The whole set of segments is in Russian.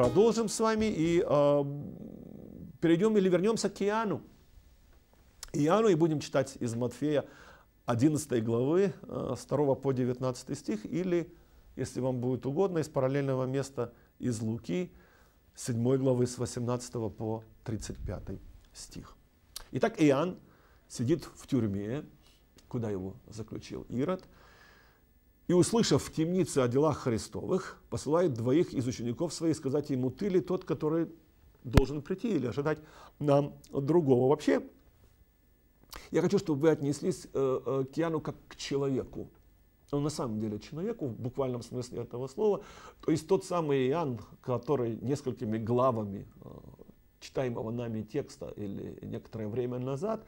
продолжим с вами и э, перейдем или вернемся к Иоанну. Иоанну и будем читать из Матфея 11 главы э, 2 по 19 стих или, если вам будет угодно, из параллельного места из Луки 7 главы с 18 по 35 стих. Итак, Иоанн сидит в тюрьме, куда его заключил Ирод – и, услышав в темнице о делах Христовых, посылает двоих из учеников своих сказать ему, ты ли тот, который должен прийти или ожидать нам другого. Вообще, я хочу, чтобы вы отнеслись э, э, к Иоанну как к человеку. Он на самом деле человеку, в буквальном смысле этого слова. То есть тот самый Иоанн, который несколькими главами э, читаемого нами текста или некоторое время назад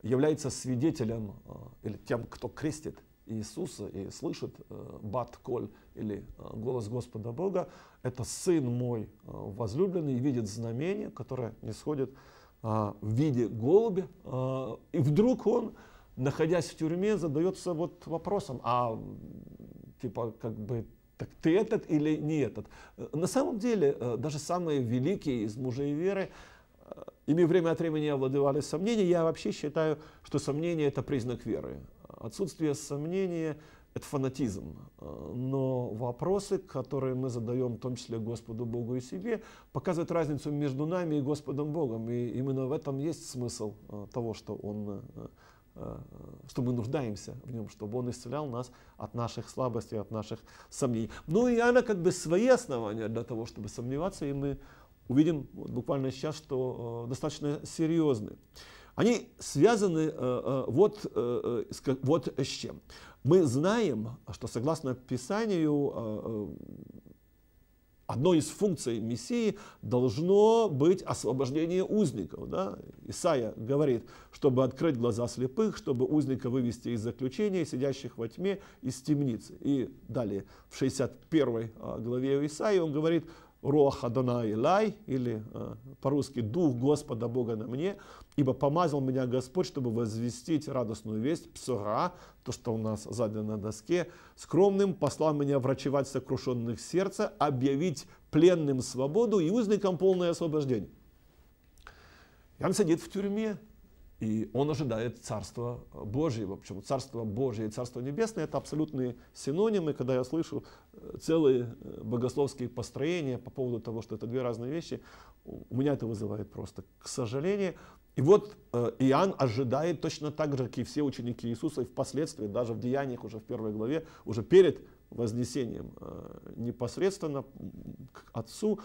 является свидетелем или тем, кто крестит Иисуса и слышит э, «бат коль» или э, «голос Господа Бога», это «сын мой э, возлюбленный» видит знамение, которое не в виде голубя. И вдруг он, находясь в тюрьме, задается вот вопросом, а типа как бы так ты этот или не этот? На самом деле, даже самые великие из мужей веры, ими время от времени овладевали сомнения. Я вообще считаю, что сомнение – это признак веры. Отсутствие сомнения – это фанатизм. Э, но вопросы, которые мы задаем, в том числе Господу Богу и себе, показывают разницу между нами и Господом Богом. И именно в этом есть смысл э, того, что Он э, что мы нуждаемся в нем, чтобы он исцелял нас от наших слабостей, от наших сомнений. Ну и она как бы свои основания для того, чтобы сомневаться, и мы увидим вот, буквально сейчас, что достаточно серьезны. Они связаны э, э, вот, э, вот с чем. Мы знаем, что согласно Писанию, одной из функций Мессии должно быть освобождение узников. Да? Исаия говорит, чтобы открыть глаза слепых, чтобы узника вывести из заключения, сидящих во тьме, из темницы. И далее в 61 главе Исаии он говорит, Роха Дона лай или э, по-русски «Дух Господа Бога на мне, ибо помазал меня Господь, чтобы возвестить радостную весть, псора, то, что у нас сзади на доске, скромным послал меня врачевать сокрушенных сердца, объявить пленным свободу и узникам полное освобождение». И он сидит в тюрьме, и он ожидает Царства Божьего. Почему? Царство Божье и Царство Небесное – это абсолютные синонимы. Когда я слышу э, целые э, богословские построения по поводу того, что это две разные вещи, у меня это вызывает просто, к сожалению. И вот э, Иоанн ожидает точно так же, как и все ученики Иисуса, и впоследствии, даже в Деяниях, уже в первой главе, уже перед Вознесением непосредственно к Отцу,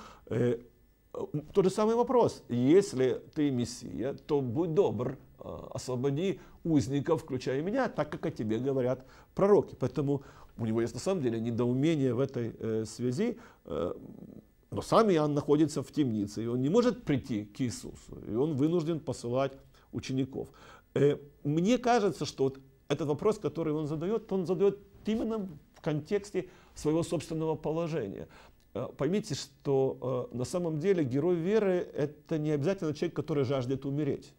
Э, тот же самый вопрос. Если ты Мессия, то будь добр, э, освободи узников, включая меня, так как о тебе говорят пророки. Поэтому у него есть на самом деле недоумение в этой э, связи. но сам Иоанн находится в темнице, и он не может прийти к Иисусу, и он вынужден посылать учеников. мне кажется, что вот этот вопрос, который он задает, он задает именно в контексте своего собственного положения. Э, поймите, что э, на самом деле герой веры – это не обязательно человек, который жаждет умереть.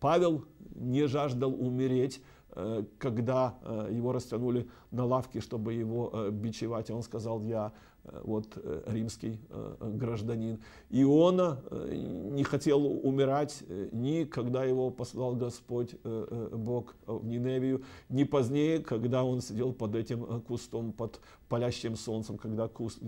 Павел не жаждал умереть, э, когда его растянули на лавке, чтобы его бичевать, он сказал, я Э, вот, э, римский э, гражданин. Иона не хотел умирать ни когда его послал Господь Бог в Ниневию, ни позднее, когда он сидел под этим кустом, под палящим солнцем, когда куст...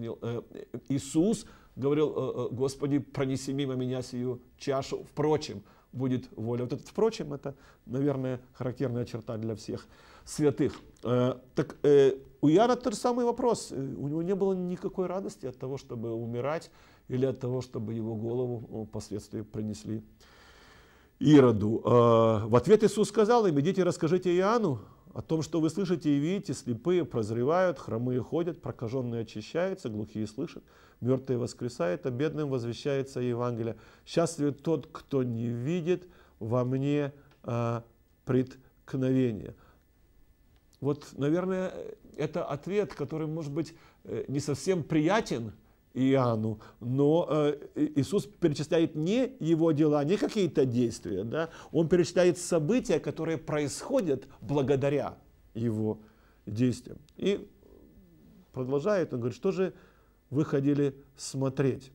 Иисус говорил, Господи, пронеси мимо меня сию чашу, впрочем, будет воля. Вот этот впрочем, это, наверное, характерная черта для всех святых. Э, так э, у Яна тот же самый вопрос. Э, у него не было никакой радости от того, чтобы умирать, или от того, чтобы его голову впоследствии принесли Ироду. В ответ Иисус сказал им, идите расскажите Иоанну о том, что вы слышите и видите, слепые прозревают, хромые ходят, прокаженные очищаются, глухие слышат, мертвые воскресают, а бедным возвещается Евангелие. Счастлив тот, кто не видит во мне а, преткновения. Вот, наверное, это ответ, который, может быть, э, не совсем приятен Иоанну, но э, Иисус перечисляет не его дела, не какие-то действия, да? он перечисляет события, которые происходят благодаря его действиям. И продолжает, он говорит, что же вы ходили смотреть?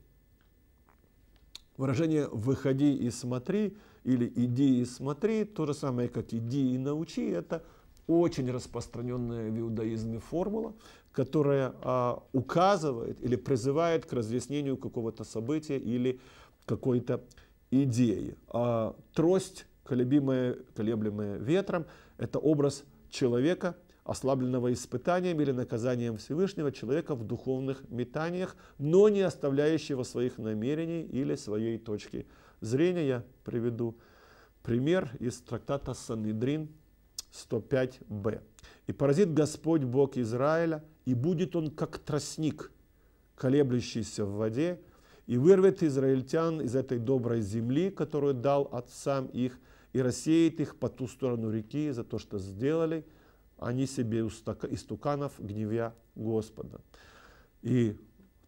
Выражение «выходи и смотри» или «иди и смотри», то же самое, как «иди и научи», это – очень распространенная в иудаизме формула, которая а, указывает или призывает к разъяснению какого-то события или какой-то идеи. А, трость, колебимая, колеблемая ветром, это образ человека, ослабленного испытанием или наказанием Всевышнего человека в духовных метаниях, но не оставляющего своих намерений или своей точки зрения. Я приведу пример из трактата Санедрин 105b. «И поразит Господь Бог Израиля, и будет он как тростник, колеблющийся в воде, и вырвет израильтян из этой доброй земли, которую дал отцам их, и рассеет их по ту сторону реки за то, что сделали они себе истуканов гневя Господа. И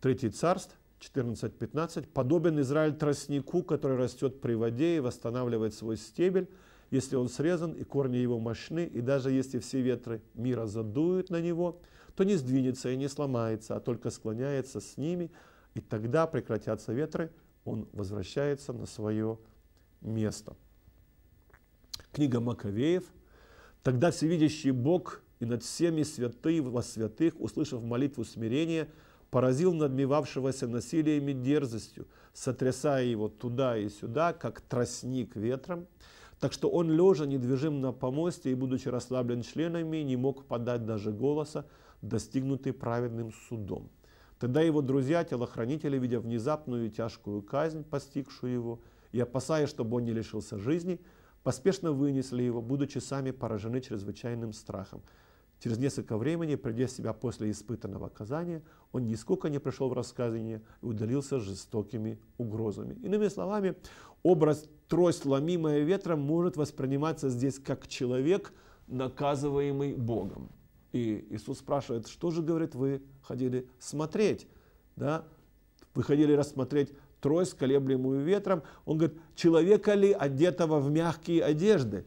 Третий царств, 14-15, подобен Израиль тростнику, который растет при воде и восстанавливает свой стебель, если он срезан, и корни его мощны, и даже если все ветры мира задуют на него, то не сдвинется и не сломается, а только склоняется с ними, и тогда прекратятся ветры, он возвращается на свое место. Книга Маковеев. «Тогда всевидящий Бог и над всеми святые во святых, услышав молитву смирения, поразил надмевавшегося насилием и дерзостью, сотрясая его туда и сюда, как тростник ветром, так что он, лежа недвижим на помосте и будучи расслаблен членами, не мог подать даже голоса, достигнутый праведным судом. Тогда его друзья, телохранители, видя внезапную и тяжкую казнь, постигшую его, и опасаясь, чтобы он не лишился жизни, поспешно вынесли его, будучи сами поражены чрезвычайным страхом. Через несколько времени, придя в себя после испытанного казания, он нисколько не пришел в рассказание и удалился жестокими угрозами. Иными словами, образ «трость, ломимая ветром» может восприниматься здесь как человек, наказываемый Богом. И Иисус спрашивает, что же, говорит, вы ходили смотреть? Да? Вы ходили рассмотреть трость, колеблемую ветром. Он говорит, человека ли, одетого в мягкие одежды?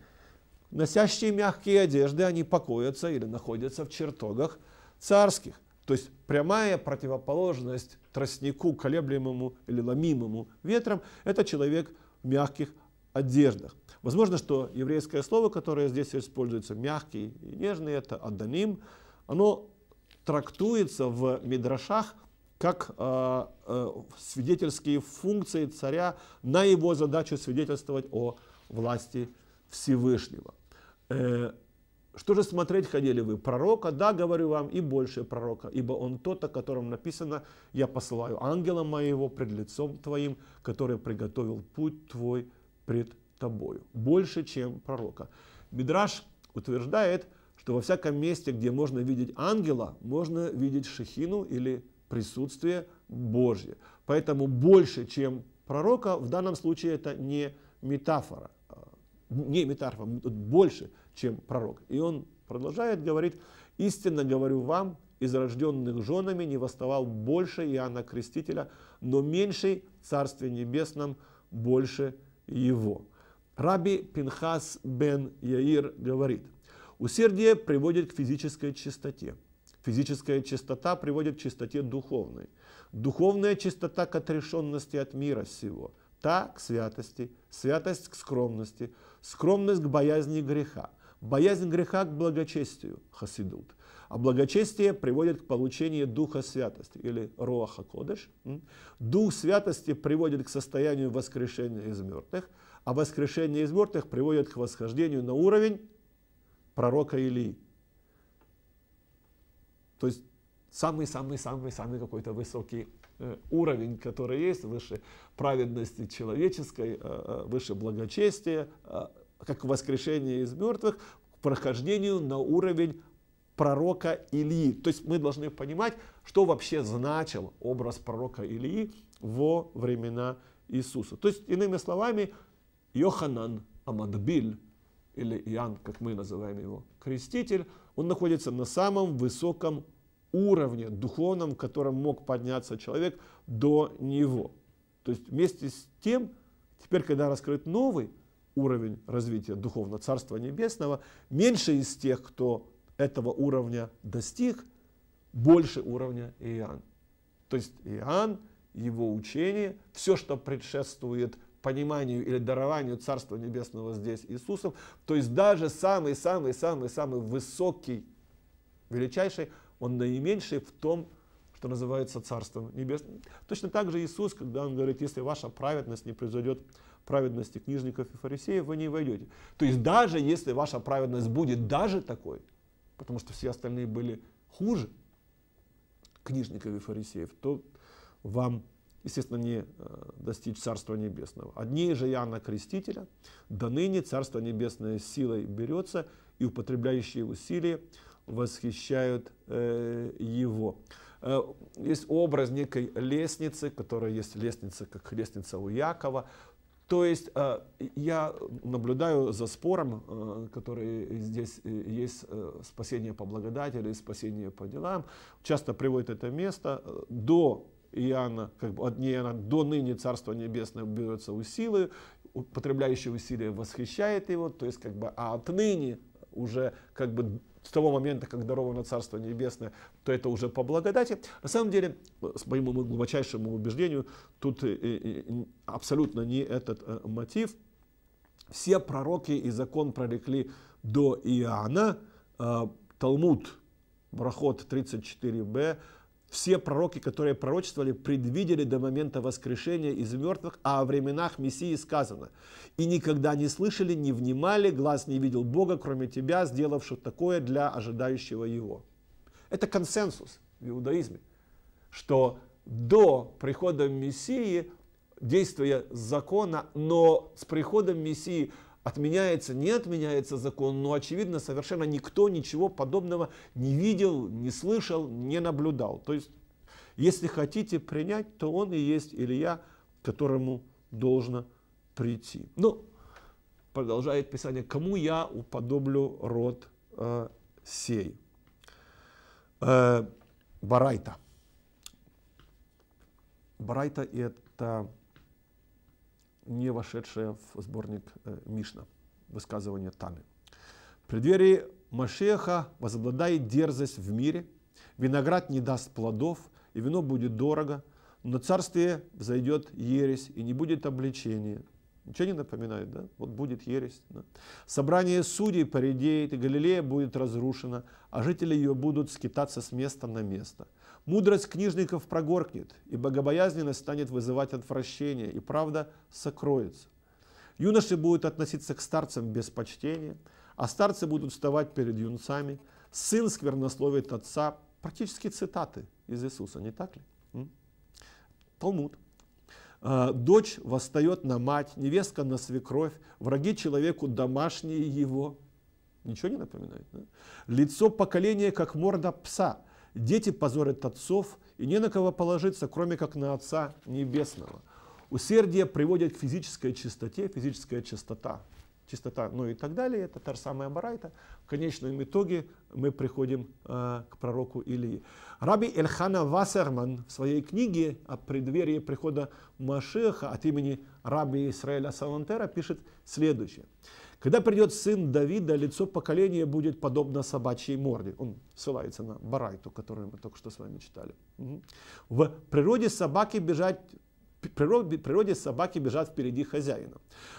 Носящие мягкие одежды, они покоятся или находятся в чертогах царских. То есть прямая противоположность тростнику, колеблемому или ломимому ветром, это человек в мягких одеждах. Возможно, что еврейское слово, которое здесь используется, мягкий и нежный, это аданим, оно трактуется в мидрашах как э, э, свидетельские функции царя на его задачу свидетельствовать о власти Всевышнего. Э, что же смотреть ходили вы? Пророка? Да, говорю вам, и больше пророка, ибо он тот, о котором написано, я посылаю ангела моего пред лицом твоим, который приготовил путь твой пред тобою. Больше, чем пророка. Мидраш утверждает, что во всяком месте, где можно видеть ангела, можно видеть шехину или присутствие Божье. Поэтому больше, чем пророка, в данном случае это не метафора не метарфом, больше, чем пророк. И он продолжает, говорит, «Истинно говорю вам, из рожденных женами не восставал больше Иоанна Крестителя, но меньший в Царстве Небесном больше его». Раби Пинхас бен Яир говорит, «Усердие приводит к физической чистоте». Физическая чистота приводит к чистоте духовной. Духовная чистота к отрешенности от мира сего – Та к святости, святость к скромности, скромность к боязни греха, боязнь греха к благочестию, хасидут. А благочестие приводит к получению Духа Святости или Роаха Кодыш. Дух Святости приводит к состоянию воскрешения из мертвых, а воскрешение из мертвых приводит к восхождению на уровень пророка Илии. То есть самый-самый-самый-самый какой-то высокий Э, уровень, который есть, выше праведности человеческой, э, э, выше благочестия, как воскрешение из мертвых, к прохождению на уровень пророка Илии. То есть мы должны понимать, что вообще значил образ пророка Илии во времена Иисуса. То есть, иными словами, Йоханан Амадбиль, или Иоанн, как мы называем его, креститель, он находится на самом высоком уровне духовном, к которому мог подняться человек до него. То есть вместе с тем, теперь, когда раскрыт новый уровень развития духовного Царства Небесного, меньше из тех, кто этого уровня достиг, больше уровня Иоанн. То есть Иоанн, его учение, все, что предшествует пониманию или дарованию Царства Небесного здесь Иисусом, то есть даже самый-самый-самый-самый высокий, величайший он наименьший в том, что называется Царством Небесным. Точно так же Иисус, когда Он говорит, если ваша праведность не произойдет праведности книжников и фарисеев, вы не войдете. То есть даже если ваша праведность будет даже такой, потому что все остальные были хуже книжников и фарисеев, то вам, естественно, не э, достичь Царства Небесного. Одни же Иоанна Крестителя, до ныне Царство Небесное силой берется, и употребляющие усилия восхищают э, его. Э, есть образ некой лестницы, которая есть лестница, как лестница у Якова. То есть э, я наблюдаю за спором, э, который здесь э, есть, э, спасение по благодати или спасение по делам. Часто приводит это место э, до Иоанна, как бы от Иоанна до ныне Царство Небесное берется силы, употребляющий усилие восхищает его, то есть как бы, а отныне уже как бы с того момента, как даровано Царство Небесное, то это уже по благодати. На самом деле, с моим глубочайшим убеждением тут э, э, э, абсолютно не этот мотив. Все пророки и закон прорекли до Иоанна. Талмуд, Брахот 34б, все пророки, которые пророчествовали, предвидели до момента воскрешения из мертвых, а о временах Мессии сказано. И никогда не слышали, не внимали, глаз не видел Бога, кроме тебя, сделавшего такое для ожидающего его. Это консенсус в иудаизме, что до прихода Мессии действие закона, но с приходом Мессии – отменяется, не отменяется закон, но очевидно совершенно никто ничего подобного не видел, не слышал, не наблюдал. То есть, если хотите принять, то он и есть Илья, к которому должно прийти. Ну, продолжает Писание, кому я уподоблю род э, сей? Э, Барайта. Барайта это не вошедшее в сборник э, Мишна, высказывание Таны. В преддверии Машеха возобладает дерзость в мире, виноград не даст плодов, и вино будет дорого, но царствие взойдет ересь, и не будет обличения, Ничего не напоминает, да? Вот будет ересь. Да? Собрание судей поредеет, и Галилея будет разрушена, а жители ее будут скитаться с места на место. Мудрость книжников прогоркнет, и богобоязненность станет вызывать отвращение, и правда сокроется. Юноши будут относиться к старцам без почтения, а старцы будут вставать перед юнцами. Сын сквернословит отца. Практически цитаты из Иисуса, не так ли? Талмуд. А, дочь восстает на мать, невестка на свекровь, враги человеку домашние его. Ничего не напоминает? Да? Лицо поколения, как морда пса. Дети позорят отцов, и не на кого положиться, кроме как на Отца Небесного. Усердие приводит к физической чистоте, физическая чистота чистота, ну и так далее. Это та же самая Барайта. В конечном итоге мы приходим э, к пророку Илии. Раби Эльхана Вассерман в своей книге о преддверии прихода Машеха от имени раби Исраэля Салантера пишет следующее. Когда придет сын Давида, лицо поколения будет подобно собачьей морде. Он ссылается на Барайту, которую мы только что с вами читали. В природе собаки бежать природе, природе собаки бежат впереди хозяина.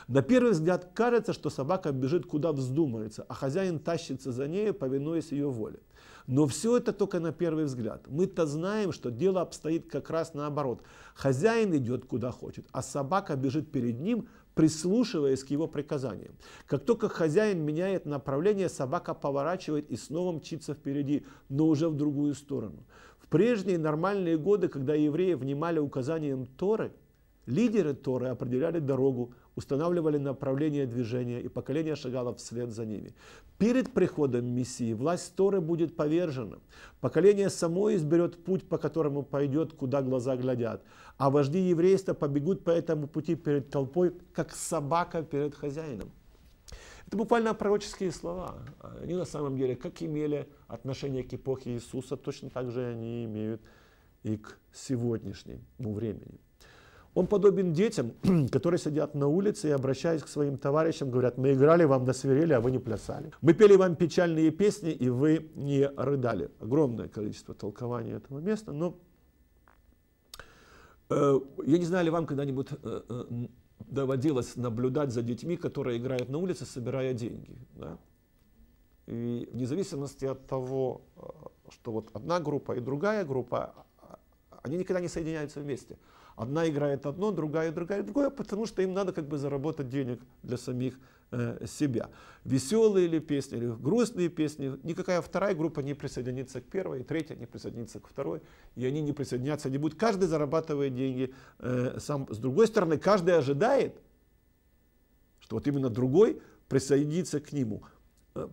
На первый взгляд кажется, что собака бежит куда вздумается, а хозяин тащится за ней, повинуясь ее воле. Но все это только на первый взгляд. Мы-то знаем, что дело обстоит как раз наоборот. Хозяин идет куда хочет, а собака бежит перед ним, прислушиваясь к его приказаниям. Как только хозяин меняет направление, собака поворачивает и снова мчится впереди, но уже в другую сторону прежние нормальные годы, когда евреи внимали указаниям Торы, лидеры Торы определяли дорогу, устанавливали направление движения, и поколение шагало вслед за ними. Перед приходом Мессии власть Торы будет повержена. Поколение само изберет путь, по которому пойдет, куда глаза глядят. А вожди еврейства побегут по этому пути перед толпой, как собака перед хозяином. Это буквально пророческие слова. Они на самом деле, как имели отношение к эпохе Иисуса, точно так же они имеют и к сегодняшнему времени. Он подобен детям, которые сидят на улице и, обращаясь к своим товарищам, говорят, мы играли вам на свирели, а вы не плясали. Мы пели вам печальные песни, и вы не рыдали. Огромное количество толкований этого места, но э, я не знаю, ли вам когда-нибудь э, э, доводилось наблюдать за детьми, которые играют на улице, собирая деньги. Да? И вне зависимости от того, э, что вот одна группа и другая группа, а, а, они никогда не соединяются вместе. Одна играет одно, другая другая другое, потому что им надо как бы заработать денег для самих Э, себя. Веселые ли песни, или грустные песни, никакая вторая группа не присоединится к первой, и третья не присоединится к второй, и они не присоединятся, не будут. Каждый зарабатывает деньги э, сам. С другой стороны, каждый ожидает, что вот именно другой присоединится к нему. Э,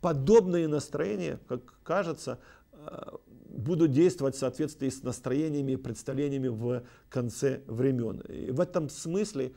подобные настроения, как кажется, будут действовать в соответствии с настроениями и представлениями в конце времен. И в этом смысле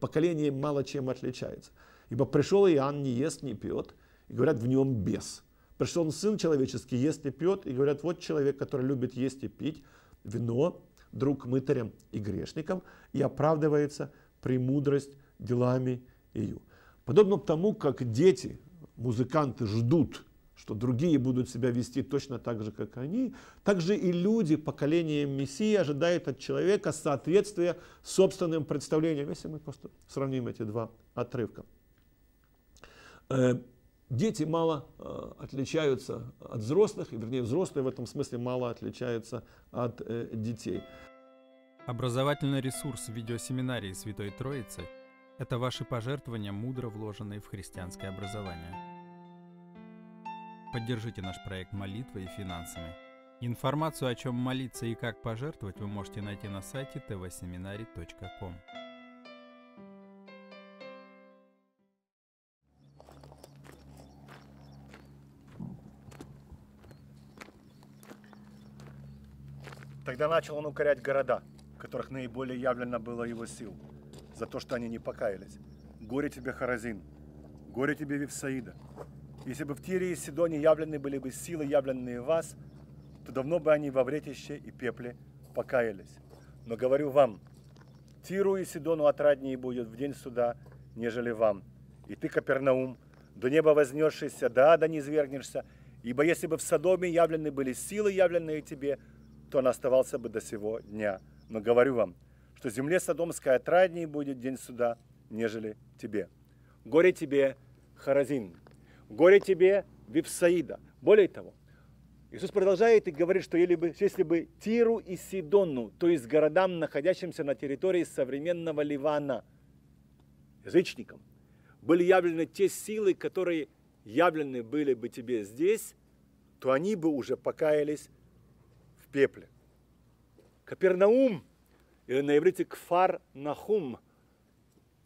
поколение мало чем отличается. Ибо пришел Иоанн, не ест, не пьет, и говорят, в нем бес. Пришел он, сын человеческий, ест и пьет, и говорят, вот человек, который любит есть и пить вино, друг мытарям и грешникам, и оправдывается премудрость делами ее. Подобно тому, как дети, музыканты ждут, что другие будут себя вести точно так же, как они, так же и люди поколения Мессии ожидают от человека соответствия собственным представлениям, если мы просто сравним эти два отрывка. Э, дети мало э, отличаются от взрослых, вернее, взрослые в этом смысле мало отличаются от э, детей. Образовательный ресурс видеосеминарии Святой Троицы – это ваши пожертвования, мудро вложенные в христианское образование. Поддержите наш проект молитвой и финансами. Информацию, о чем молиться и как пожертвовать, вы можете найти на сайте tvseminary.com. Тогда начал он укорять города, в которых наиболее явлено было его сил, за то, что они не покаялись. Горе тебе, Харазин, горе тебе, Вифсаида. Если бы в Тире и Сидоне явлены были бы силы, явленные вас, то давно бы они во вретище и пепле покаялись. Но говорю вам, Тиру и Сидону отраднее будет в день суда, нежели вам. И ты, Капернаум, до неба вознесшийся, до ада не извергнешься, ибо если бы в Содоме явлены были силы, явленные тебе, то он оставался бы до сего дня. Но говорю вам, что земле Содомской отраднее будет день суда, нежели тебе. Горе тебе, Харазин! Горе тебе, Випсаида! Более того, Иисус продолжает и говорит, что если бы, если бы Тиру и Сидону, то есть городам, находящимся на территории современного Ливана, язычникам, были явлены те силы, которые явлены были бы тебе здесь, то они бы уже покаялись пепле. Капернаум, или на иврите Кфар Нахум,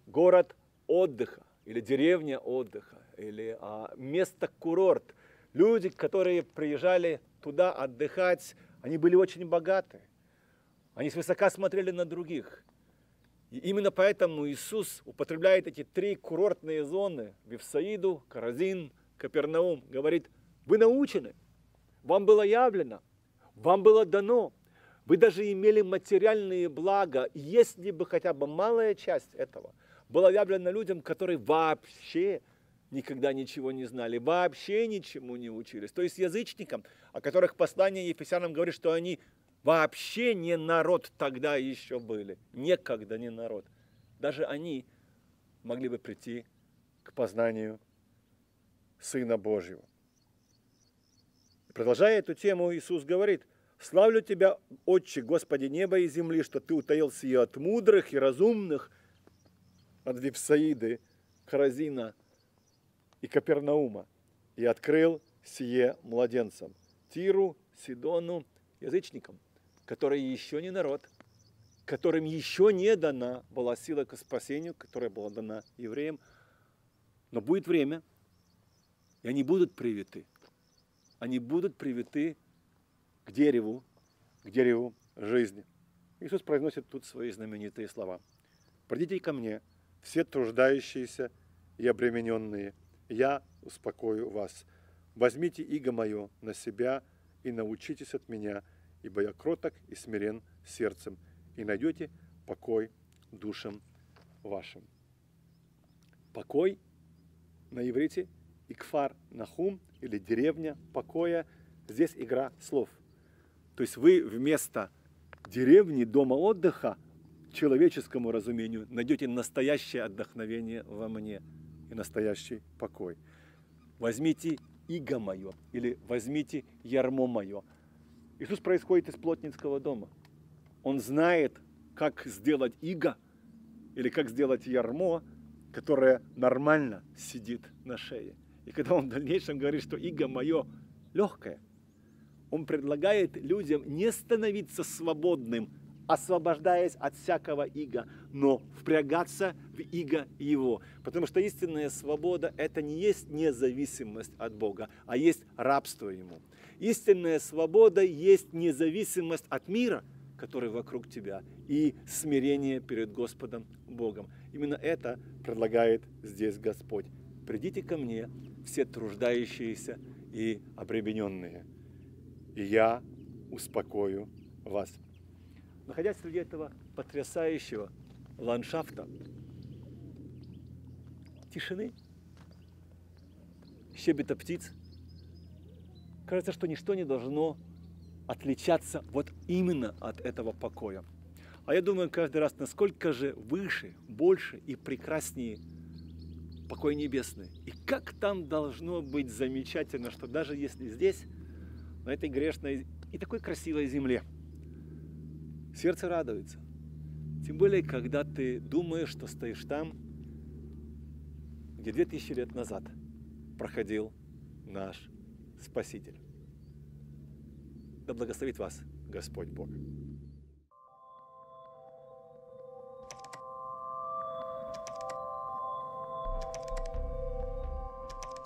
город отдыха, или деревня отдыха, или а, место-курорт. Люди, которые приезжали туда отдыхать, они были очень богаты. Они свысока смотрели на других. И именно поэтому Иисус употребляет эти три курортные зоны – Вифсаиду, Каразин, Капернаум. Говорит, вы научены, вам было явлено, вам было дано. Вы даже имели материальные блага, если бы хотя бы малая часть этого была явлена людям, которые вообще никогда ничего не знали, вообще ничему не учились. То есть язычникам, о которых послание Ефесянам говорит, что они вообще не народ тогда еще были, некогда не народ. Даже они могли бы прийти к познанию Сына Божьего. Продолжая эту тему, Иисус говорит, «Славлю Тебя, Отче, Господи неба и земли, что Ты утаил сие от мудрых и разумных, от Вифсаиды, Харазина и Капернаума, и открыл сие младенцам, Тиру, Сидону, язычникам, которые еще не народ, которым еще не дана была сила к спасению, которая была дана евреям, но будет время, и они будут привиты они будут привиты к дереву, к дереву жизни. Иисус произносит тут свои знаменитые слова. «Придите ко мне, все труждающиеся и обремененные, я успокою вас. Возьмите иго мое на себя и научитесь от меня, ибо я кроток и смирен сердцем, и найдете покой душам вашим». Покой на иврите «Икфар Нахум» или деревня покоя, здесь игра слов. То есть вы вместо деревни, дома отдыха, человеческому разумению, найдете настоящее отдохновение во мне и настоящий покой. Возьмите иго мое или возьмите ярмо мое. Иисус происходит из плотницкого дома. Он знает, как сделать иго или как сделать ярмо, которое нормально сидит на шее. И когда он в дальнейшем говорит, что иго мое легкое, он предлагает людям не становиться свободным, освобождаясь от всякого иго, но впрягаться в иго его. Потому что истинная свобода – это не есть независимость от Бога, а есть рабство ему. Истинная свобода есть независимость от мира, который вокруг тебя, и смирение перед Господом Богом. Именно это предлагает здесь Господь. «Придите ко мне, все труждающиеся и обремененные, и я успокою вас. Находясь среди этого потрясающего ландшафта, тишины, щебета птиц, кажется, что ничто не должно отличаться вот именно от этого покоя. А я думаю каждый раз, насколько же выше, больше и прекраснее – покой небесный. И как там должно быть замечательно, что даже если здесь, на этой грешной и такой красивой земле, сердце радуется. Тем более, когда ты думаешь, что стоишь там, где 2000 лет назад проходил наш Спаситель. Да благословит вас Господь Бог.